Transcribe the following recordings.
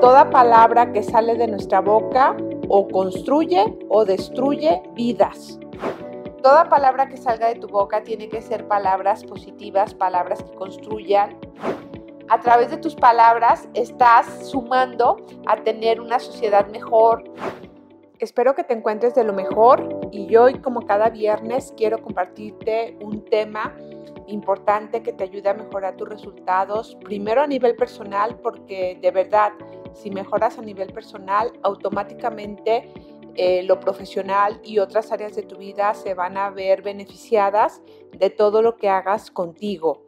Toda palabra que sale de nuestra boca o construye o destruye vidas. Toda palabra que salga de tu boca tiene que ser palabras positivas, palabras que construyan. A través de tus palabras estás sumando a tener una sociedad mejor. Espero que te encuentres de lo mejor y yo, como cada viernes, quiero compartirte un tema importante que te ayude a mejorar tus resultados, primero a nivel personal, porque de verdad, si mejoras a nivel personal, automáticamente eh, lo profesional y otras áreas de tu vida se van a ver beneficiadas de todo lo que hagas contigo.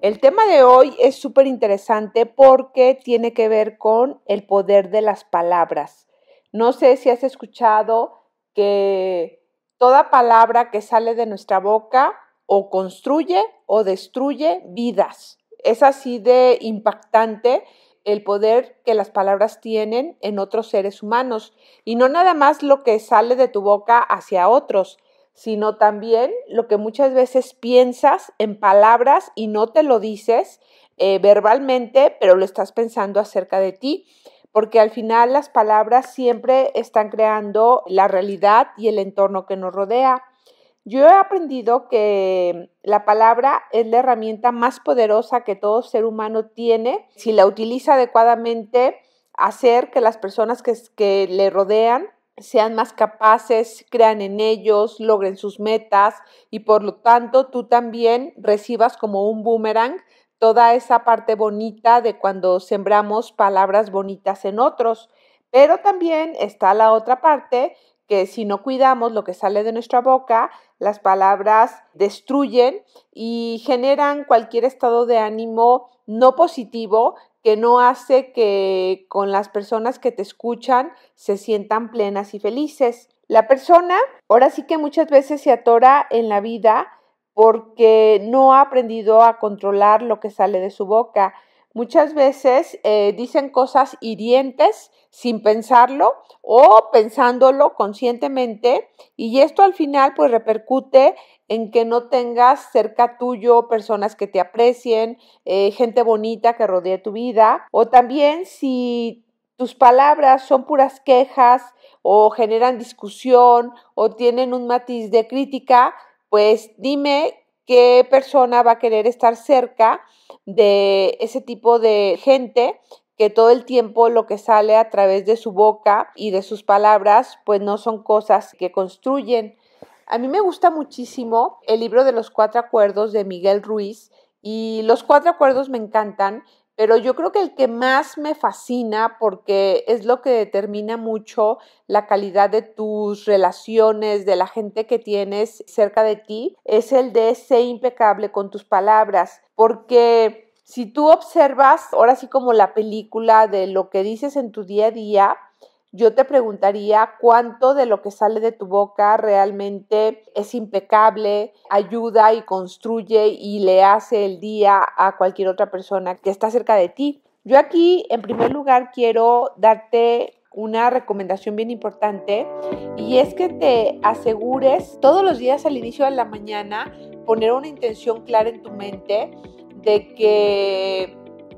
El tema de hoy es súper interesante porque tiene que ver con el poder de las palabras. No sé si has escuchado que toda palabra que sale de nuestra boca o construye o destruye vidas. Es así de impactante el poder que las palabras tienen en otros seres humanos y no nada más lo que sale de tu boca hacia otros, sino también lo que muchas veces piensas en palabras y no te lo dices eh, verbalmente, pero lo estás pensando acerca de ti, porque al final las palabras siempre están creando la realidad y el entorno que nos rodea. Yo he aprendido que la palabra es la herramienta más poderosa que todo ser humano tiene si la utiliza adecuadamente hacer que las personas que, que le rodean sean más capaces, crean en ellos, logren sus metas y por lo tanto tú también recibas como un boomerang toda esa parte bonita de cuando sembramos palabras bonitas en otros. Pero también está la otra parte que si no cuidamos lo que sale de nuestra boca, las palabras destruyen y generan cualquier estado de ánimo no positivo que no hace que con las personas que te escuchan se sientan plenas y felices. La persona ahora sí que muchas veces se atora en la vida porque no ha aprendido a controlar lo que sale de su boca. Muchas veces eh, dicen cosas hirientes sin pensarlo o pensándolo conscientemente y esto al final pues repercute en que no tengas cerca tuyo personas que te aprecien, eh, gente bonita que rodee tu vida o también si tus palabras son puras quejas o generan discusión o tienen un matiz de crítica, pues dime qué persona va a querer estar cerca de ese tipo de gente que todo el tiempo lo que sale a través de su boca y de sus palabras, pues no son cosas que construyen. A mí me gusta muchísimo el libro de los cuatro acuerdos de Miguel Ruiz y los cuatro acuerdos me encantan pero yo creo que el que más me fascina porque es lo que determina mucho la calidad de tus relaciones, de la gente que tienes cerca de ti, es el de ser impecable con tus palabras, porque si tú observas, ahora sí como la película de lo que dices en tu día a día, yo te preguntaría cuánto de lo que sale de tu boca realmente es impecable, ayuda y construye y le hace el día a cualquier otra persona que está cerca de ti. Yo aquí, en primer lugar, quiero darte una recomendación bien importante y es que te asegures todos los días al inicio de la mañana poner una intención clara en tu mente de que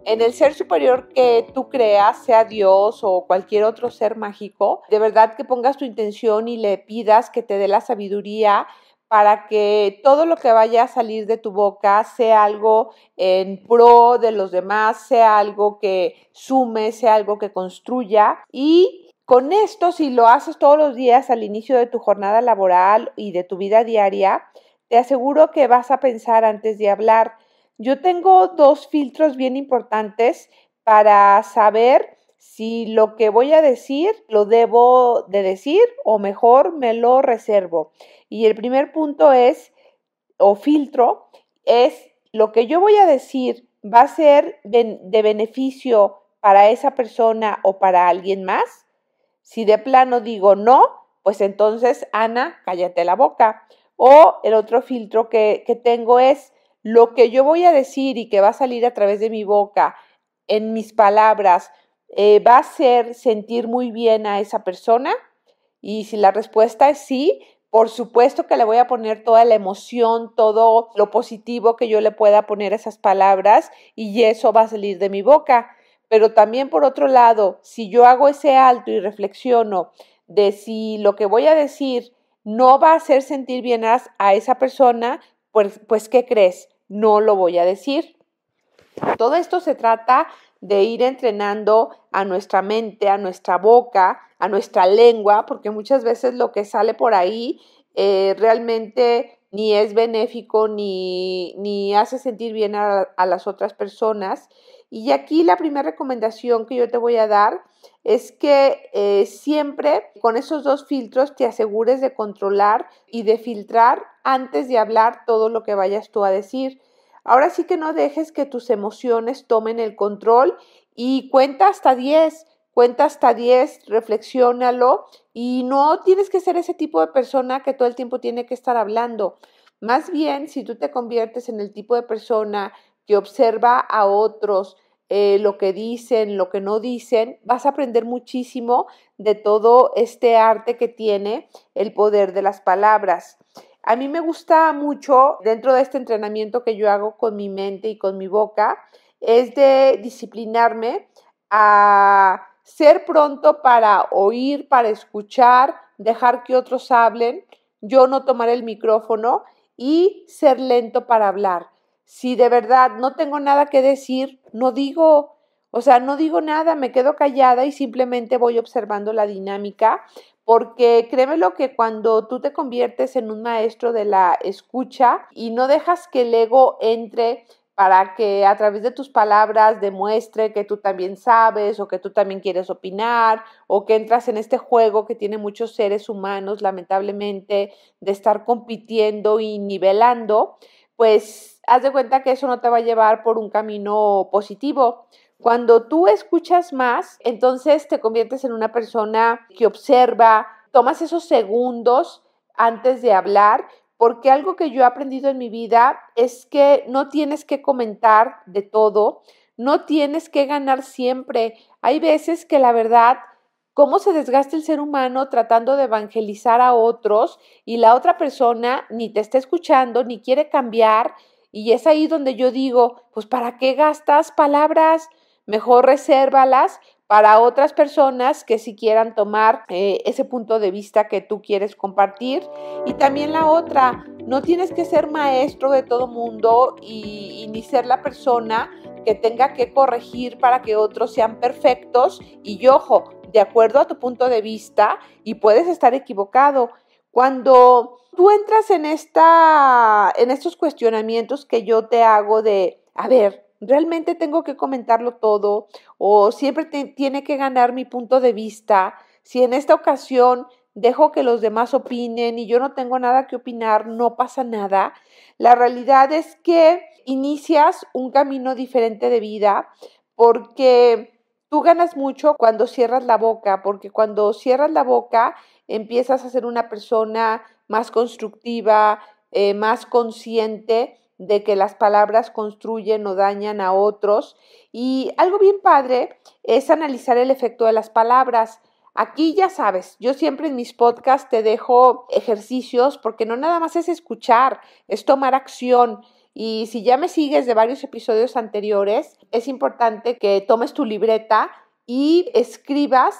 en el ser superior que tú creas, sea Dios o cualquier otro ser mágico, de verdad que pongas tu intención y le pidas que te dé la sabiduría para que todo lo que vaya a salir de tu boca sea algo en pro de los demás, sea algo que sume, sea algo que construya. Y con esto, si lo haces todos los días al inicio de tu jornada laboral y de tu vida diaria, te aseguro que vas a pensar antes de hablar yo tengo dos filtros bien importantes para saber si lo que voy a decir lo debo de decir o mejor me lo reservo. Y el primer punto es, o filtro, es lo que yo voy a decir va a ser de beneficio para esa persona o para alguien más. Si de plano digo no, pues entonces, Ana, cállate la boca. O el otro filtro que, que tengo es, lo que yo voy a decir y que va a salir a través de mi boca, en mis palabras, eh, va a hacer sentir muy bien a esa persona? Y si la respuesta es sí, por supuesto que le voy a poner toda la emoción, todo lo positivo que yo le pueda poner a esas palabras y eso va a salir de mi boca. Pero también por otro lado, si yo hago ese alto y reflexiono de si lo que voy a decir no va a hacer sentir bien a, esa persona, pues, pues ¿qué crees? no lo voy a decir. Todo esto se trata de ir entrenando a nuestra mente, a nuestra boca, a nuestra lengua, porque muchas veces lo que sale por ahí eh, realmente ni es benéfico ni, hace sentir bien a, a las otras personas. Y aquí la primera recomendación que yo te voy a dar es que eh, siempre con esos dos filtros te asegures de controlar y de filtrar antes de hablar todo lo que vayas tú a decir. Ahora sí que no dejes que tus emociones tomen el control y cuenta hasta 10, cuenta hasta 10, reflexiónalo y no tienes que ser ese tipo de persona que todo el tiempo tiene que estar hablando. Más bien, si tú te conviertes en el tipo de persona que observa a otros, eh, lo que dicen, lo que no dicen, vas a aprender muchísimo de todo este arte que tiene el poder de las palabras. A mí me gusta mucho dentro de este entrenamiento que yo hago con mi mente y con mi boca, es de disciplinarme a ser pronto para oír, para escuchar, dejar que otros hablen, yo no tomar el micrófono y ser lento para hablar si de verdad no tengo nada que decir, no digo, o sea, no digo nada, me quedo callada y simplemente voy observando la dinámica, porque créeme lo que cuando tú te conviertes en un maestro de la escucha y no dejas que el ego entre para que a través de tus palabras demuestre que tú también sabes o que tú también quieres opinar o que entras en este juego que tiene muchos seres humanos, lamentablemente, de estar compitiendo y nivelando, pues haz de cuenta que eso no te va a llevar por un camino positivo. Cuando tú escuchas más, entonces te conviertes en una persona que observa, tomas esos segundos antes de hablar, porque algo que yo he aprendido en mi vida es que no tienes que comentar de todo, no tienes que ganar siempre. Hay veces que la verdad, cómo se desgasta el ser humano tratando de evangelizar a otros y la otra persona ni te está escuchando, ni quiere cambiar, y es ahí donde yo digo, pues ¿para qué gastas palabras? Mejor resérvalas para otras personas que si quieran tomar eh, ese punto de vista que tú quieres compartir. Y también la otra, no tienes que ser maestro de todo mundo y, y, ni ser la persona que tenga que corregir para que otros sean perfectos. Y ojo, de acuerdo a tu punto de vista, y puedes estar equivocado, cuando tú entras en, esta, en estos cuestionamientos que yo te hago de, a ver, realmente tengo que comentarlo todo o siempre tiene que ganar mi punto de vista, si en esta ocasión dejo que los demás opinen y yo no tengo nada que opinar, no pasa nada. La realidad es que inicias un camino diferente de vida porque tú ganas mucho cuando cierras la boca, porque cuando cierras la boca empiezas a ser una persona más constructiva, eh, más consciente de que las palabras construyen o dañan a otros. Y algo bien padre es analizar el efecto de las palabras. Aquí ya sabes, yo siempre en mis podcasts te dejo ejercicios porque no nada más es escuchar, es tomar acción. Y si ya me sigues de varios episodios anteriores, es importante que tomes tu libreta y escribas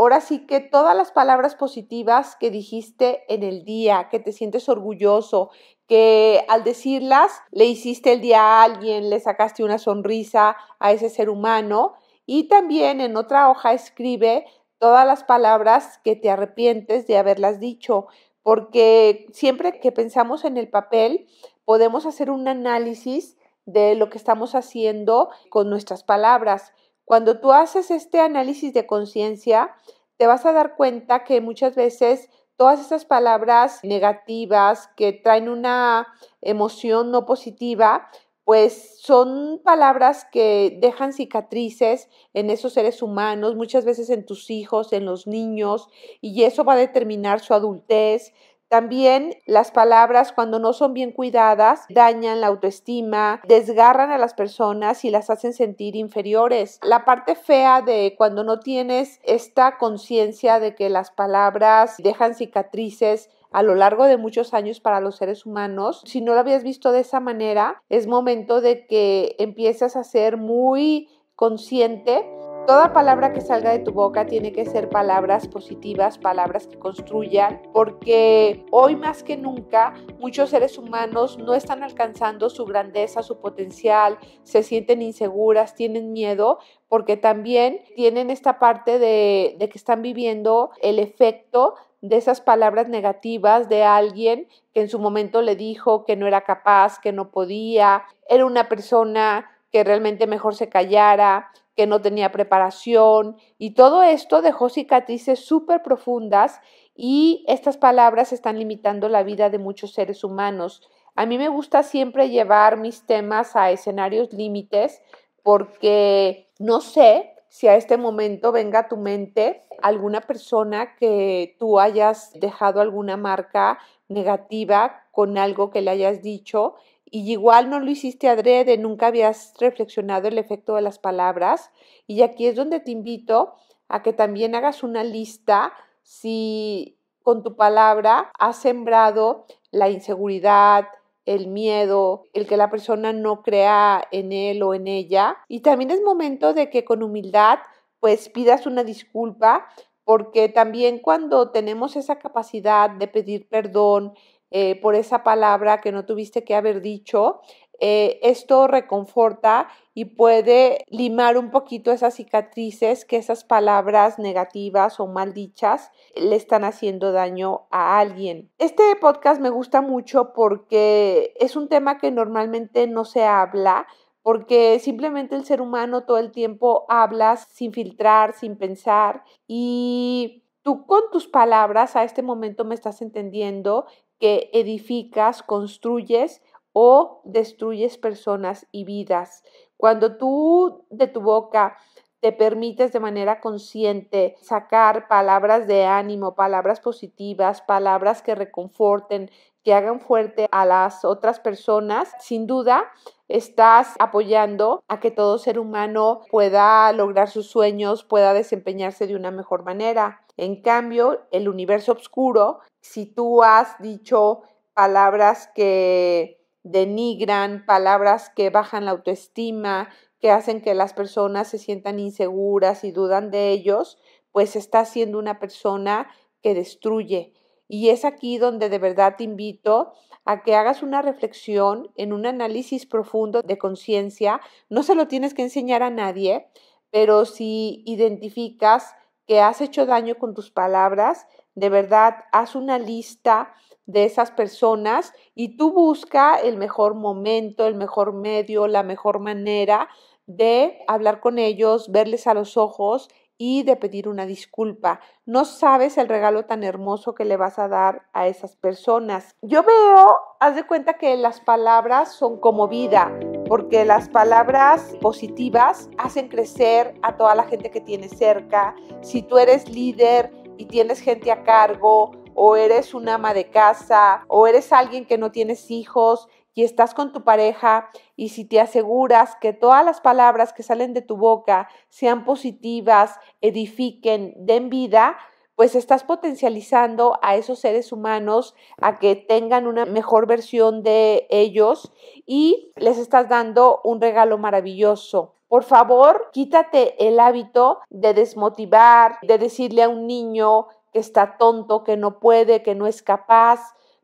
Ahora sí que todas las palabras positivas que dijiste en el día, que te sientes orgulloso, que al decirlas le hiciste el día a alguien, le sacaste una sonrisa a ese ser humano. Y también en otra hoja escribe todas las palabras que te arrepientes de haberlas dicho, porque siempre que pensamos en el papel podemos hacer un análisis de lo que estamos haciendo con nuestras palabras. Cuando tú haces este análisis de conciencia, te vas a dar cuenta que muchas veces todas esas palabras negativas que traen una emoción no positiva, pues son palabras que dejan cicatrices en esos seres humanos, muchas veces en tus hijos, en los niños, y eso va a determinar su adultez, también las palabras cuando no son bien cuidadas dañan la autoestima, desgarran a las personas y las hacen sentir inferiores. La parte fea de cuando no tienes esta conciencia de que las palabras dejan cicatrices a lo largo de muchos años para los seres humanos. Si no lo habías visto de esa manera, es momento de que empiezas a ser muy consciente Toda palabra que salga de tu boca tiene que ser palabras positivas, palabras que construyan, porque hoy más que nunca muchos seres humanos no están alcanzando su grandeza, su potencial, se sienten inseguras, tienen miedo, porque también tienen esta parte de, de que están viviendo el efecto de esas palabras negativas de alguien que en su momento le dijo que no era capaz, que no podía, era una persona que realmente mejor se callara, que no tenía preparación y todo esto dejó cicatrices súper profundas y estas palabras están limitando la vida de muchos seres humanos. A mí me gusta siempre llevar mis temas a escenarios límites porque no sé si a este momento venga a tu mente alguna persona que tú hayas dejado alguna marca negativa con algo que le hayas dicho y igual no lo hiciste adrede, nunca habías reflexionado el efecto de las palabras. Y aquí es donde te invito a que también hagas una lista si con tu palabra has sembrado la inseguridad, el miedo, el que la persona no crea en él o en ella. Y también es momento de que con humildad pues pidas una disculpa, porque también cuando tenemos esa capacidad de pedir perdón eh, por esa palabra que no tuviste que haber dicho, eh, esto reconforta y puede limar un poquito esas cicatrices que esas palabras negativas o maldichas le están haciendo daño a alguien. Este podcast me gusta mucho porque es un tema que normalmente no se habla, porque simplemente el ser humano todo el tiempo habla sin filtrar, sin pensar y tú con tus palabras a este momento me estás entendiendo que edificas, construyes o destruyes personas y vidas. Cuando tú de tu boca te permites de manera consciente sacar palabras de ánimo, palabras positivas, palabras que reconforten, que hagan fuerte a las otras personas, sin duda estás apoyando a que todo ser humano pueda lograr sus sueños, pueda desempeñarse de una mejor manera. En cambio, el universo oscuro, si tú has dicho palabras que denigran, palabras que bajan la autoestima, que hacen que las personas se sientan inseguras y dudan de ellos, pues está siendo una persona que destruye. Y es aquí donde de verdad te invito a que hagas una reflexión en un análisis profundo de conciencia. No se lo tienes que enseñar a nadie, pero si identificas que has hecho daño con tus palabras, de verdad haz una lista de esas personas y tú busca el mejor momento, el mejor medio, la mejor manera de hablar con ellos, verles a los ojos y de pedir una disculpa. No sabes el regalo tan hermoso que le vas a dar a esas personas. Yo veo, haz de cuenta que las palabras son como vida, porque las palabras positivas hacen crecer a toda la gente que tienes cerca. Si tú eres líder y tienes gente a cargo o eres un ama de casa o eres alguien que no tienes hijos y estás con tu pareja y si te aseguras que todas las palabras que salen de tu boca sean positivas, edifiquen, den vida, pues estás potencializando a esos seres humanos a que tengan una mejor versión de ellos y les estás dando un regalo maravilloso. Por favor, quítate el hábito de desmotivar, de decirle a un niño está tonto, que no puede, que no es capaz,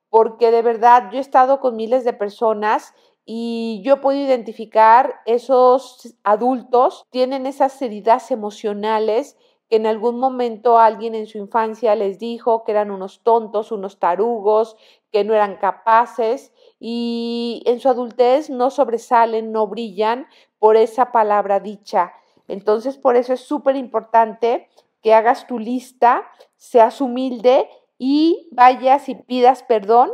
porque de verdad yo he estado con miles de personas y yo puedo identificar esos adultos, tienen esas heridas emocionales que en algún momento alguien en su infancia les dijo que eran unos tontos, unos tarugos, que no eran capaces y en su adultez no sobresalen, no brillan por esa palabra dicha. Entonces, por eso es súper importante que hagas tu lista, seas humilde y vayas y pidas perdón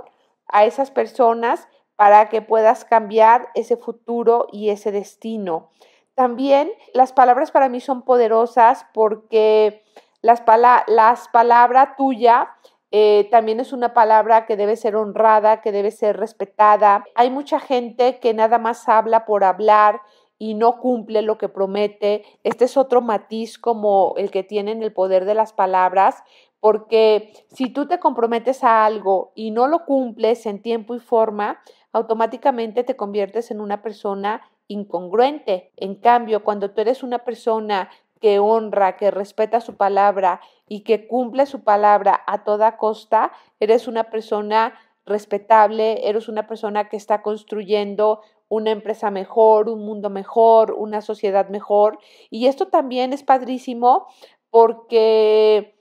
a esas personas para que puedas cambiar ese futuro y ese destino. También las palabras para mí son poderosas porque las, palabras las palabra tuya eh, también es una palabra que debe ser honrada, que debe ser respetada. Hay mucha gente que nada más habla por hablar, y no cumple lo que promete. Este es otro matiz como el que tiene en el poder de las palabras, porque si tú te comprometes a algo y no lo cumples en tiempo y forma, automáticamente te conviertes en una persona incongruente. En cambio, cuando tú eres una persona que honra, que respeta su palabra y que cumple su palabra a toda costa, eres una persona respetable, eres una persona que está construyendo una empresa mejor, un mundo mejor, una sociedad mejor. Y esto también es padrísimo porque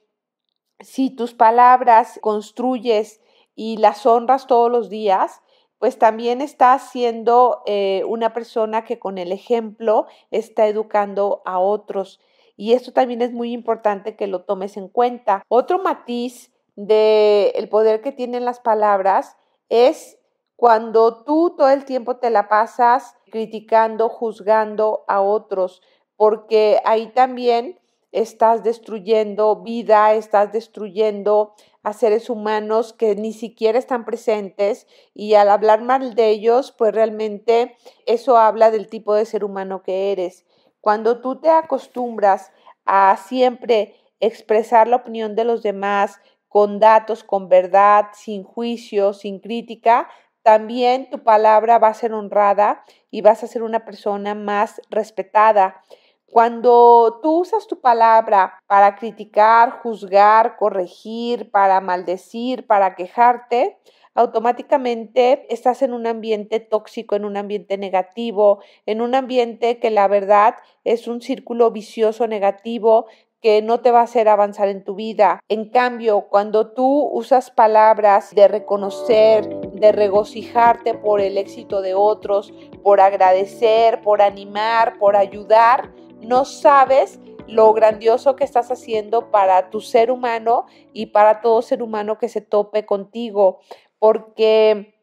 si tus palabras construyes y las honras todos los días, pues también estás siendo eh, una persona que con el ejemplo está educando a otros. Y esto también es muy importante que lo tomes en cuenta. Otro matiz del el poder que tienen las palabras es cuando tú todo el tiempo te la pasas criticando, juzgando a otros, porque ahí también estás destruyendo vida, estás destruyendo a seres humanos que ni siquiera están presentes y al hablar mal de ellos, pues realmente eso habla del tipo de ser humano que eres. Cuando tú te acostumbras a siempre expresar la opinión de los demás con datos, con verdad, sin juicio, sin crítica, también tu palabra va a ser honrada y vas a ser una persona más respetada. Cuando tú usas tu palabra para criticar, juzgar, corregir, para maldecir, para quejarte, automáticamente estás en un ambiente tóxico, en un ambiente negativo, en un ambiente que la verdad es un círculo vicioso negativo que no te va a hacer avanzar en tu vida. En cambio, cuando tú usas palabras de reconocer, de regocijarte por el éxito de otros, por agradecer, por animar, por ayudar, no sabes lo grandioso que estás haciendo para tu ser humano y para todo ser humano que se tope contigo, porque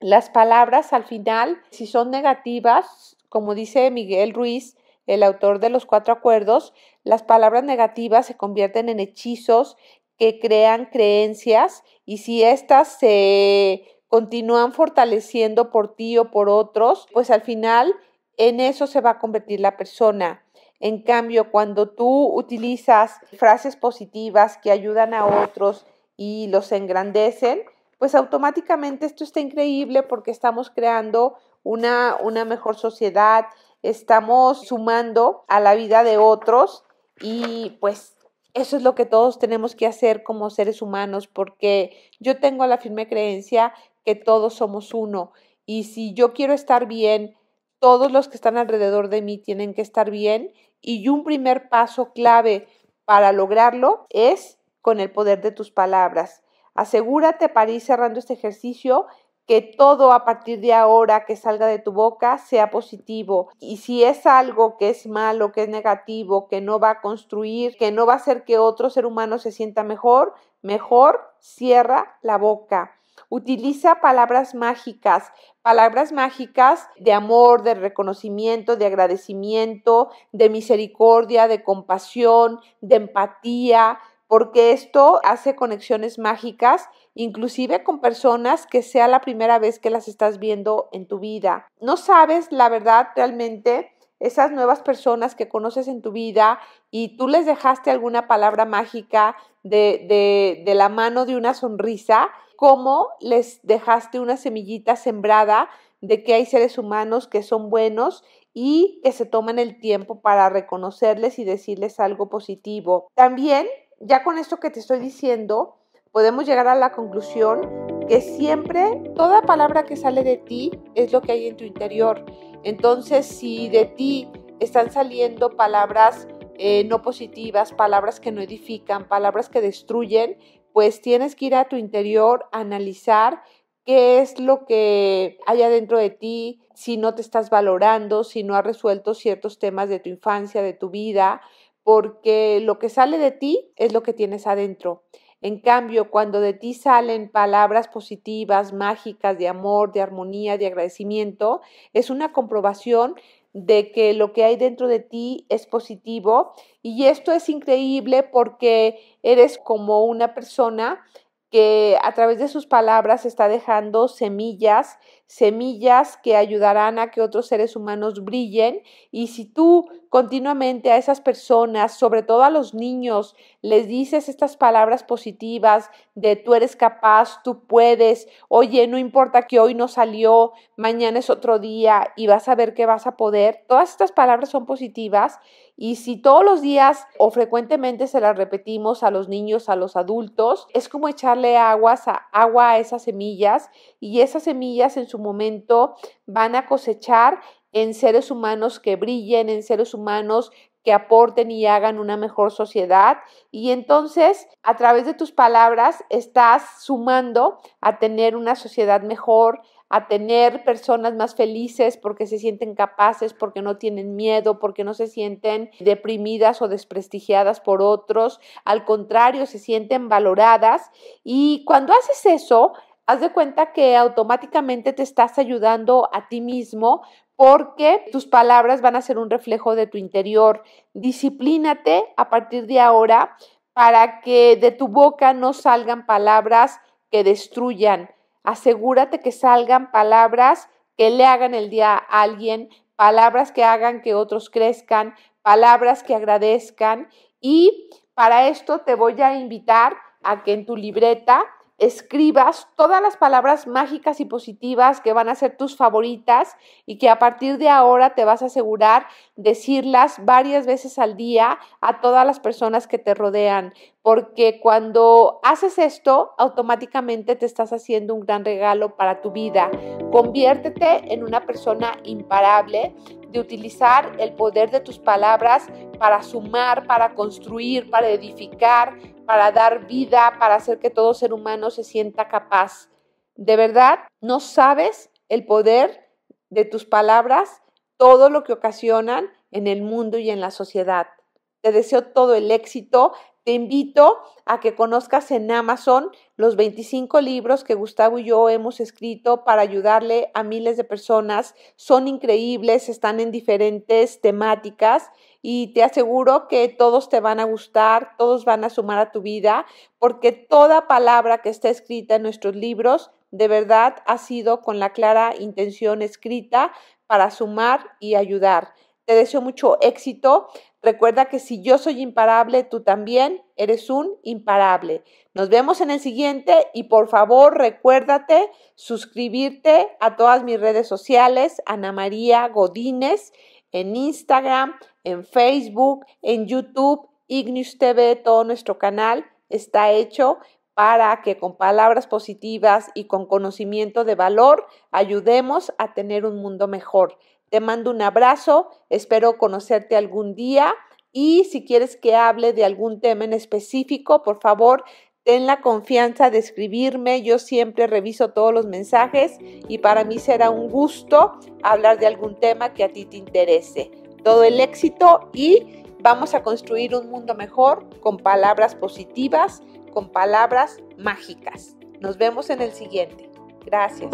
las palabras al final, si son negativas, como dice Miguel Ruiz, el autor de los cuatro acuerdos, las palabras negativas se convierten en hechizos que crean creencias y si éstas se continúan fortaleciendo por ti o por otros, pues al final en eso se va a convertir la persona. En cambio, cuando tú utilizas frases positivas que ayudan a otros y los engrandecen, pues automáticamente esto está increíble porque estamos creando una, una mejor sociedad, estamos sumando a la vida de otros y pues eso es lo que todos tenemos que hacer como seres humanos porque yo tengo la firme creencia que todos somos uno y si yo quiero estar bien, todos los que están alrededor de mí tienen que estar bien y un primer paso clave para lograrlo es con el poder de tus palabras. Asegúrate para ir cerrando este ejercicio que todo a partir de ahora que salga de tu boca sea positivo. Y si es algo que es malo, que es negativo, que no va a construir, que no va a hacer que otro ser humano se sienta mejor, mejor cierra la boca. Utiliza palabras mágicas, palabras mágicas de amor, de reconocimiento, de agradecimiento, de misericordia, de compasión, de empatía, porque esto hace conexiones mágicas, inclusive con personas que sea la primera vez que las estás viendo en tu vida. No sabes la verdad realmente esas nuevas personas que conoces en tu vida y tú les dejaste alguna palabra mágica de, la mano de una sonrisa, cómo les dejaste una semillita sembrada de que hay seres humanos que son buenos y que se toman el tiempo para reconocerles y decirles algo positivo. También ya con esto que te estoy diciendo, podemos llegar a la conclusión que siempre toda palabra que sale de ti es lo que hay en tu interior. Entonces, si de ti están saliendo palabras eh, no positivas, palabras que no edifican, palabras que destruyen, pues tienes que ir a tu interior, a analizar qué es lo que hay adentro de ti, si no te estás valorando, si no has resuelto ciertos temas de tu infancia, de tu vida, porque lo que sale de ti es lo que tienes adentro. En cambio, cuando de ti salen palabras positivas, mágicas, de amor, de armonía, de agradecimiento, es una comprobación de que lo que hay dentro de ti es positivo. Y esto es increíble porque eres como una persona que a través de sus palabras está dejando semillas semillas que ayudarán a que otros seres humanos brillen. Y si tú continuamente a esas personas, sobre todo a los niños, les dices estas palabras positivas de tú eres capaz, tú puedes, oye, no importa que hoy no salió, mañana es otro día y vas a ver que vas a poder, todas estas palabras son positivas y si todos los días o frecuentemente se las repetimos a los niños, a los adultos, es como echarle a, agua a esas semillas y esas semillas en su momento van a cosechar en seres humanos que brillen, en seres humanos que aporten y hagan una mejor sociedad. Y entonces, a través de tus palabras, estás sumando a tener una sociedad mejor, a tener personas más felices porque se sienten capaces, porque no tienen miedo, porque no se sienten deprimidas o desprestigiadas por otros. Al contrario, se sienten valoradas. Y cuando haces eso, haz de cuenta que automáticamente te estás ayudando a ti mismo porque tus palabras van a ser un reflejo de tu interior. Disciplínate a partir de ahora para que de tu boca no salgan palabras que destruyan. Asegúrate que salgan palabras que le hagan el día a alguien, palabras que hagan que otros crezcan, palabras que agradezcan. Y para esto te voy a invitar a que en tu libreta escribas todas las palabras mágicas y positivas que van a ser tus favoritas y que a partir de ahora te vas a asegurar decirlas varias veces al día a todas las personas que te rodean porque cuando haces esto, automáticamente te estás haciendo un gran regalo para tu vida. Conviértete en una persona imparable de utilizar el poder de tus palabras para sumar, para construir, para edificar, para dar vida, para hacer que todo ser humano se sienta capaz. De verdad, no sabes el poder de tus palabras, todo lo que ocasionan en el mundo y en la sociedad. Te deseo todo el éxito, te invito a que conozcas en Amazon los 25 libros que Gustavo y yo hemos escrito para ayudarle a miles de personas. Son increíbles, están en diferentes temáticas y te aseguro que todos te van a gustar, todos van a sumar a tu vida, porque toda palabra que está escrita en nuestros libros de verdad ha sido con la clara intención escrita para sumar y ayudar. Te deseo mucho éxito. Recuerda que si yo soy imparable, tú también eres un imparable. Nos vemos en el siguiente y por favor recuérdate suscribirte a todas mis redes sociales, Ana María Godínez, en Instagram, en Facebook, en YouTube, Ignis TV, todo nuestro canal está hecho para que con palabras positivas y con conocimiento de valor ayudemos a tener un mundo mejor. Te mando un abrazo, espero conocerte algún día y si quieres que hable de algún tema en específico, por favor, ten la confianza de escribirme. Yo siempre reviso todos los mensajes y para mí será un gusto hablar de algún tema que a ti te interese. Todo el éxito y vamos a construir un mundo mejor con palabras positivas, con palabras mágicas. Nos vemos en el siguiente. Gracias.